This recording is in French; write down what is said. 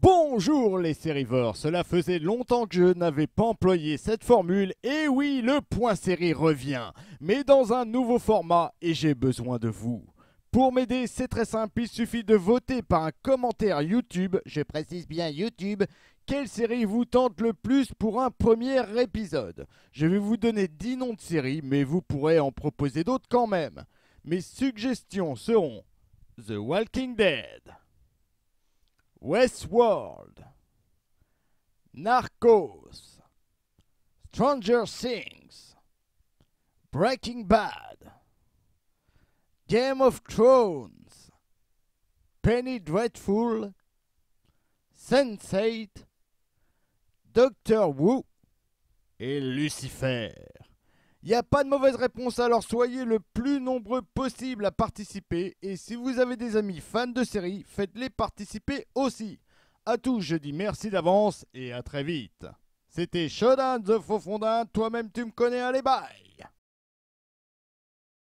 Bonjour les sérivores, cela faisait longtemps que je n'avais pas employé cette formule et oui, le point série revient, mais dans un nouveau format et j'ai besoin de vous. Pour m'aider, c'est très simple, il suffit de voter par un commentaire YouTube, je précise bien YouTube, quelle série vous tente le plus pour un premier épisode. Je vais vous donner 10 noms de séries, mais vous pourrez en proposer d'autres quand même. Mes suggestions seront The Walking Dead. Westworld, Narcos, Stranger Things, Breaking Bad, Game of Thrones, Penny Dreadful, Sense8, Doctor Who et Lucifer. Il n'y a pas de mauvaise réponse, alors soyez le plus nombreux possible à participer. Et si vous avez des amis fans de série, faites-les participer aussi. A tout, je dis merci d'avance et à très vite. C'était Shodan the Faux Fondin, toi-même tu me connais, allez bye